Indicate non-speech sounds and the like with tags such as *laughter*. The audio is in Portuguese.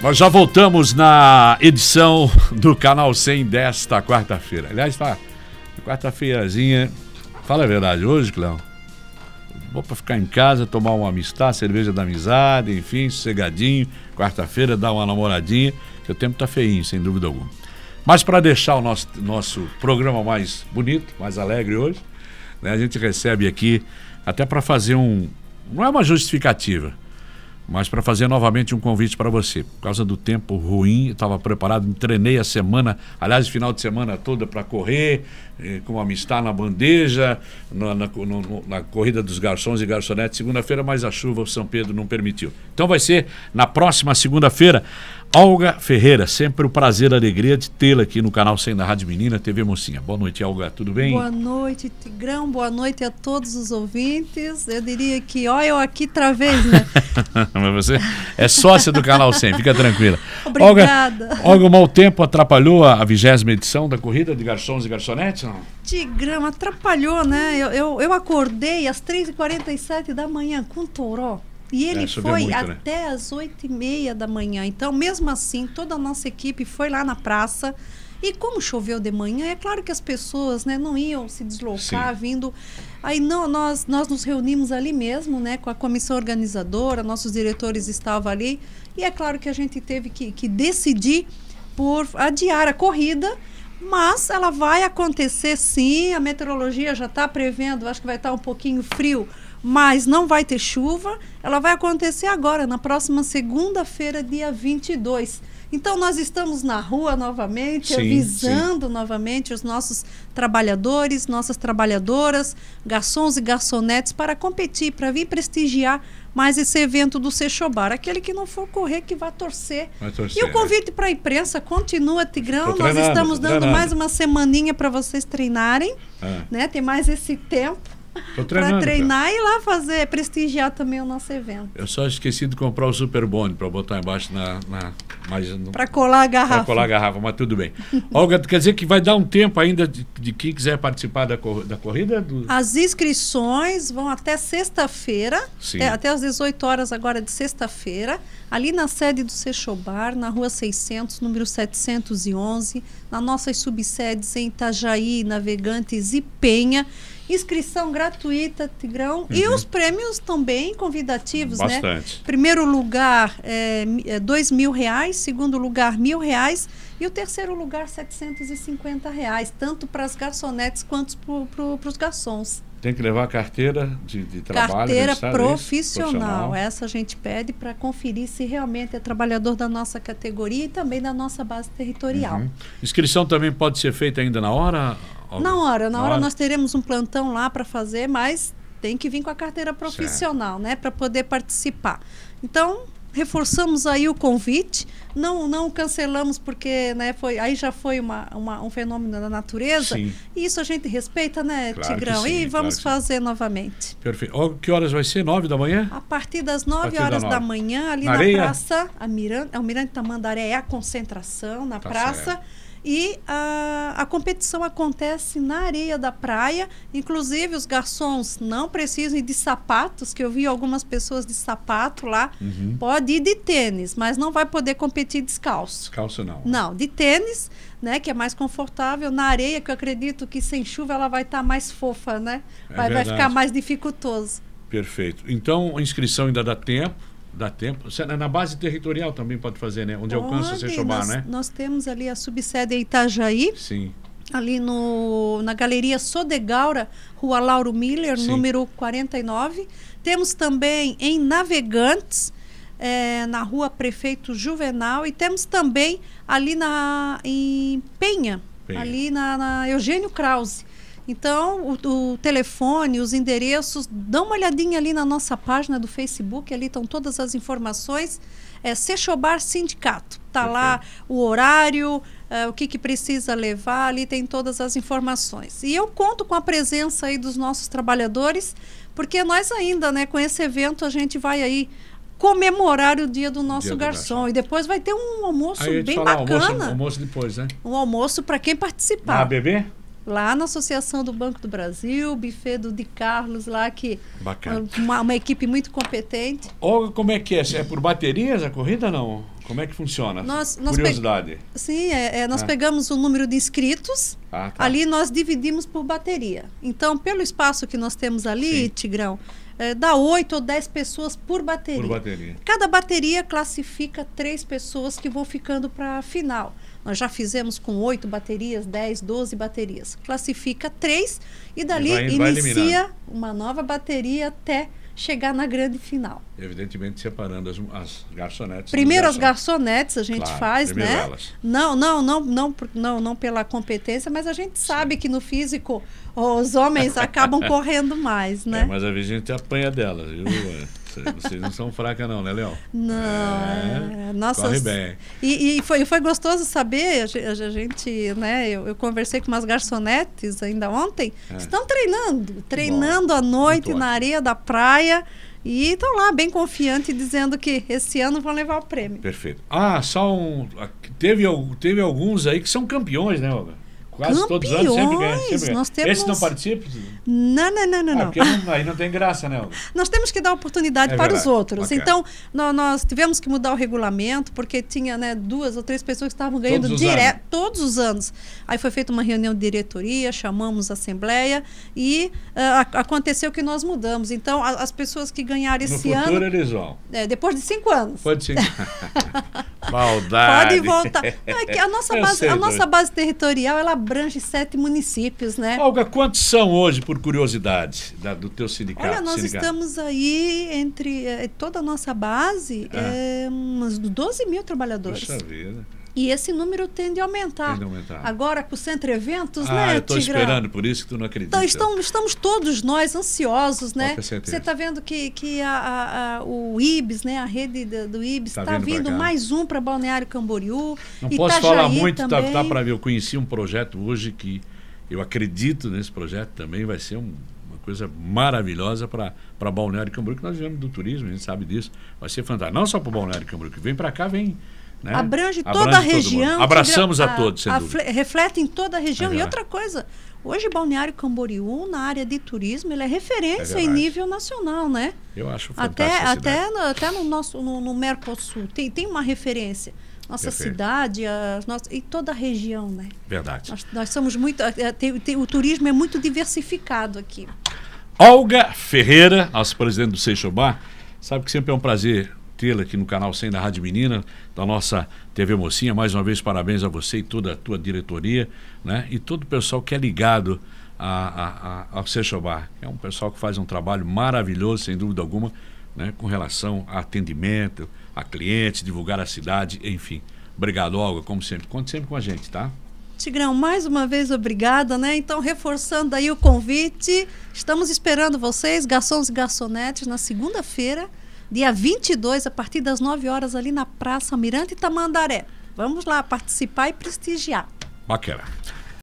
Nós já voltamos na edição do Canal 100 desta quarta-feira. Aliás, tá quarta-feirazinha. Fala a verdade, hoje, Clão, vou para ficar em casa, tomar uma amistade, cerveja da amizade, enfim, sossegadinho. Quarta-feira, dar uma namoradinha, que o tempo tá feinho, sem dúvida alguma. Mas para deixar o nosso, nosso programa mais bonito, mais alegre hoje, né, a gente recebe aqui, até para fazer um. Não é uma justificativa, mas para fazer novamente um convite para você. Por causa do tempo ruim, estava preparado, treinei a semana, aliás, final de semana toda para correr, eh, com amistade na bandeja, na, na, no, na, corrida dos garçons e garçonetes, segunda-feira, mas a chuva, o São Pedro não permitiu. Então vai ser na próxima segunda-feira, Olga Ferreira, sempre o um prazer, a alegria de tê-la aqui no canal Sem da Rádio Menina TV Mocinha. Boa noite, Olga, tudo bem? Boa noite, Tigrão, boa noite a todos os ouvintes. Eu diria que, ó, eu aqui travês, né? *laughs* Mas você é sócia do canal Sem, fica tranquila. Obrigada. Olga, o mau tempo atrapalhou a vigésima edição da corrida de garçons e garçonetes, não? Tigrão, atrapalhou, né? Eu, eu, eu acordei às 3h47 da manhã com um toró. E ele é, foi muito, né? até né? as oito e meia da manhã. Então, mesmo assim, toda a nossa equipe foi lá na praça. E como choveu de manhã, é claro que as pessoas né, não iam se deslocar Sim. vindo. Aí não, nós, nós nos reunimos ali mesmo, né, com a comissão organizadora, nossos diretores estavam ali. E é claro que a gente teve que, que decidir por adiar a corrida. Mas ela vai acontecer sim, a meteorologia já está prevendo, acho que vai estar tá um pouquinho frio mas não vai ter chuva. Ela vai acontecer agora, na próxima segunda-feira, dia 22. Então, nós estamos na rua novamente, sim, avisando sim. novamente os nossos trabalhadores, nossas trabalhadoras, garçons e garçonetes para competir, para vir prestigiar mais esse evento do Sechobar, Aquele que não for correr, que vá torcer. Vai torcer e o é. convite é. para a imprensa continua, Tigrão. Nós estamos dando mais uma semaninha para vocês treinarem. É. Né? Tem mais esse tempo para treinar cara. e lá fazer, prestigiar também o nosso evento. Eu só esqueci de comprar o Super Bond para botar embaixo na. na para colar a garrafa. Para colar a garrafa, mas tudo bem. *laughs* Olga, quer dizer que vai dar um tempo ainda de, de quem quiser participar da, cor, da corrida? Do... As inscrições vão até sexta-feira, até, até às 18 horas agora de sexta-feira ali na sede do Sechobar, na Rua 600, número 711, nas nossas subsedes em Itajaí, Navegantes e Penha. Inscrição gratuita, Tigrão. Uhum. E os prêmios também convidativos, né? Bastante. né? Primeiro lugar, é, é, dois mil reais. Segundo lugar, mil reais. E o terceiro lugar, 750 reais. Tanto para as garçonetes quanto para pro, os garçons. Tem que levar a carteira de, de trabalho. Carteira é profissional. profissional. Essa a gente pede para conferir se realmente é trabalhador da nossa categoria e também da nossa base territorial. Uhum. Inscrição também pode ser feita ainda na hora? Na hora. Na, na hora, hora nós teremos um plantão lá para fazer, mas tem que vir com a carteira profissional, certo. né? Para poder participar. Então, reforçamos aí o convite, não não cancelamos porque né, foi, aí já foi uma, uma um fenômeno da natureza. Sim. E isso a gente respeita, né, claro Tigrão? Sim, e vamos claro fazer sim. novamente. Perfeito. Que horas vai ser? Nove da manhã? A partir das nove partir horas da, da, manhã, ali na, na praça, a Mirante, Almirante Tamandaré é a concentração na tá praça. Certo e a, a competição acontece na areia da praia. Inclusive, os garçons não precisam ir de sapatos, que eu vi algumas pessoas de sapato lá. Uhum. Pode ir de tênis, mas não vai poder competir descalço. Descalço não. Não, de tênis, né, que é mais confortável. Na areia, que eu acredito que sem chuva ela vai estar tá mais fofa, né? É vai, vai ficar mais dificultoso. Perfeito. Então, a inscrição ainda dá tempo. Dá tempo. Na base territorial também pode fazer, né? Onde pode, alcança o Seixobar, né? Nós temos ali a subsede Itajaí. Sim. Ali no, na Galeria Sodegaura, Rua Lauro Miller, Sim. número 49. Temos também em Navegantes, é, na Rua Prefeito Juvenal. E temos também ali na, em Penha, Penha. ali na, na Eugênio Krause. Então, o, o, telefone, os endereços, dá uma olhadinha ali na nossa página do Facebook, ali estão todas as informações. É Sechobar Sindicato. Está lá o horário, é, o que, que precisa levar, ali tem todas as informações. E eu conto com a presença aí dos nossos trabalhadores, porque nós ainda, né, com esse evento, a gente vai aí comemorar o dia do nosso dia do garçom. E depois vai ter um almoço bem falar, bacana. Almoço, almoço depois, né? Um almoço para quem participar. Ah, bebê lá na Associação do Banco do Brasil, buffet do Di Carlos lá, que é uma, uma, equipe muito competente. Olha como é que é? É por baterias a corrida não? Como é que funciona? Nós, nós Curiosidade. Pe... Sim, é, é, nós ah. pegamos o número de inscritos, ah, tá. ali nós dividimos por bateria. Então, pelo espaço que nós temos ali, Sim. Tigrão, é, dá 8 ou 10 pessoas por bateria. por bateria. Cada bateria classifica três pessoas que vão ficando para a final. Nós já fizemos com 8 baterias, 10, 12 baterias. Classifica três e dali e vai, inicia eliminar. uma nova bateria até chegar na grande final. Evidentemente, separando as, as garçonetes. Primeiro as garçonetes a gente claro, faz, né? Elas. Não, não, não, não, não, não pela competência, mas a gente sabe Sim. que no físico os homens acabam *laughs* correndo mais, né? É, mas a gente apanha delas, viu? *laughs* Vocês não são fracas, não, né, Léo? Não. É, é nossa, corre bem. E, e, foi, foi gostoso saber, a, a gente, né? Eu, eu, conversei com umas garçonetes ainda ontem. É. Estão treinando, treinando Bom, à noite na areia da praia. E estão lá bem confiante dizendo que esse ano vão levar o prêmio. Perfeito. Ah, só um. Teve, teve alguns aí que são campeões, né, Olga? Quase Campeões. todos os anos sempre ganha. Sempre ganha. Nós temos... Esse não participa? Não, não, não, não. não. Ah, aí não tem graça, né? nós temos que dar oportunidade é para os outros. Então, nós, nós, tivemos que mudar o regulamento, porque tinha né, duas ou três pessoas que estavam ganhando direto todos os anos. Aí foi feita uma reunião de diretoria, chamamos a Assembleia e uh, aconteceu que nós mudamos. Então, a, as pessoas que ganharam no esse ano. Eles vão. É, depois de cinco anos. Pode sim. *laughs* *laughs* Maldade. Pode voltar. Não, é que a nossa, base, sei, a nossa base territorial ela abrange sete municípios, né? Olga, quantos são hoje, por curiosidade, da, do teu sindicato? Olha, nós sindicato. estamos aí entre eh, toda a nossa base, ah. é, eh, 12 mil trabalhadores. Puxa vida. E esse número tende a aumentar. Tende a aumentar. Agora com o Centro Eventos, ah, né, eu estou esperando, por isso que tu não acredita. Então, estamos, estamos todos nós ansiosos, né? Você está vendo que, que a, a, a, o IBS, né, a rede do, do IBS, está tá vindo, vindo mais um para Balneário Camboriú. Não Itajaí posso tá falar muito, está tá, tá para ver. Eu conheci um projeto hoje que eu acredito nesse projeto também, vai ser um coisa maravilhosa para Balneário Camboriú, que nós vivemos do turismo, a gente sabe disso. Vai ser fantástico. Não só para Balneário Camboriú, que vem para cá, vem né? Abrange, abrange toda a região. Abraçamos a, a, todos, sem a, dúvida. Reflete em toda a região. e outra coisa, hoje Balneário Camboriú, na área de turismo, ele é referência é em nível nacional, né? Eu acho fantástica até, até, no, até no nosso no, no, Mercosul, tem, tem uma referência. Nossa Perfeito. cidade as nossas, e toda a região, né? Verdade. Nós, nós somos muito. Eh, eh, tem, tem, o turismo é muito diversificado aqui. Olga Ferreira, nosso presidente do Seixobá, sabe que sempre é um prazer tê-la aqui no canal 100 da Rádio Menina, da nossa TV Mocinha. Mais uma vez, parabéns a você e toda a tua diretoria, né? E todo o pessoal que é ligado a, a, a, ao Seixobar. É um pessoal que faz um trabalho maravilhoso, sem dúvida alguma, né? com relação a atendimento, a clientes, divulgar a cidade, enfim. Obrigado, Olga, como sempre. Conte sempre com a gente, tá? Tigrão, mais uma vez obrigada, né? Então, reforçando aí o convite, estamos esperando vocês, garçons e garçonetes, na segunda-feira, dia 22, a partir das 9 horas, ali na Praça Mirante Tamandaré. Vamos lá participar e prestigiar. Bacana.